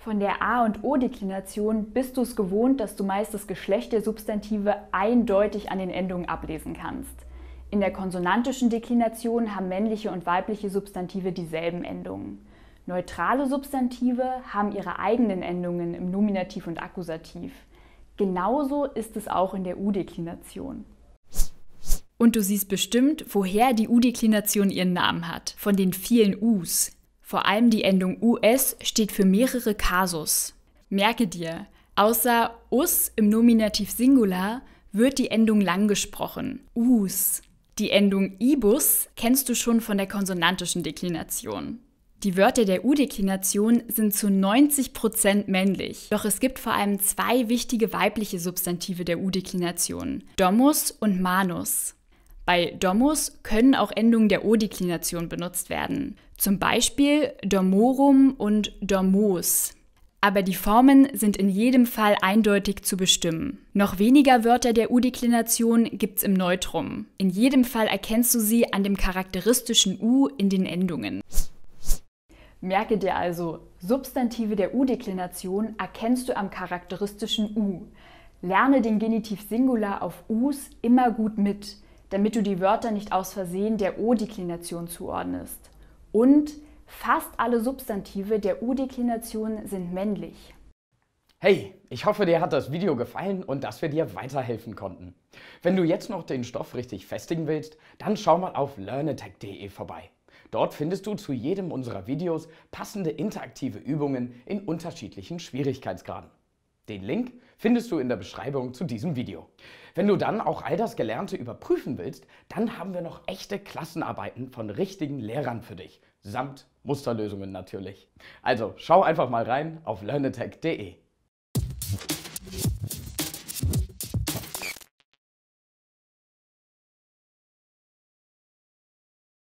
Von der A- und O-Deklination bist du es gewohnt, dass du meist das Geschlecht der Substantive eindeutig an den Endungen ablesen kannst. In der konsonantischen Deklination haben männliche und weibliche Substantive dieselben Endungen. Neutrale Substantive haben ihre eigenen Endungen im Nominativ und Akkusativ. Genauso ist es auch in der U-Deklination. Und du siehst bestimmt, woher die U-Deklination ihren Namen hat, von den vielen Us, vor allem die Endung US steht für mehrere Kasus. Merke dir, außer us im Nominativ Singular wird die Endung lang gesprochen. Us. Die Endung ibus kennst du schon von der konsonantischen Deklination. Die Wörter der U-Deklination sind zu 90% männlich, doch es gibt vor allem zwei wichtige weibliche Substantive der U-Deklination, domus und manus. Bei Domus können auch Endungen der O-Deklination benutzt werden, zum Beispiel Domorum und Domos. Aber die Formen sind in jedem Fall eindeutig zu bestimmen. Noch weniger Wörter der U-Deklination gibt es im Neutrum. In jedem Fall erkennst du sie an dem charakteristischen U in den Endungen. Merke dir also, Substantive der U-Deklination erkennst du am charakteristischen U. Lerne den Genitiv Singular auf Us immer gut mit damit du die Wörter nicht aus Versehen der O-Deklination zuordnest. Und fast alle Substantive der U-Deklination sind männlich. Hey, ich hoffe, dir hat das Video gefallen und dass wir dir weiterhelfen konnten. Wenn du jetzt noch den Stoff richtig festigen willst, dann schau mal auf learnatech.de vorbei. Dort findest du zu jedem unserer Videos passende interaktive Übungen in unterschiedlichen Schwierigkeitsgraden. Den Link findest du in der Beschreibung zu diesem Video. Wenn du dann auch all das Gelernte überprüfen willst, dann haben wir noch echte Klassenarbeiten von richtigen Lehrern für dich, samt Musterlösungen natürlich. Also schau einfach mal rein auf learnetech.de.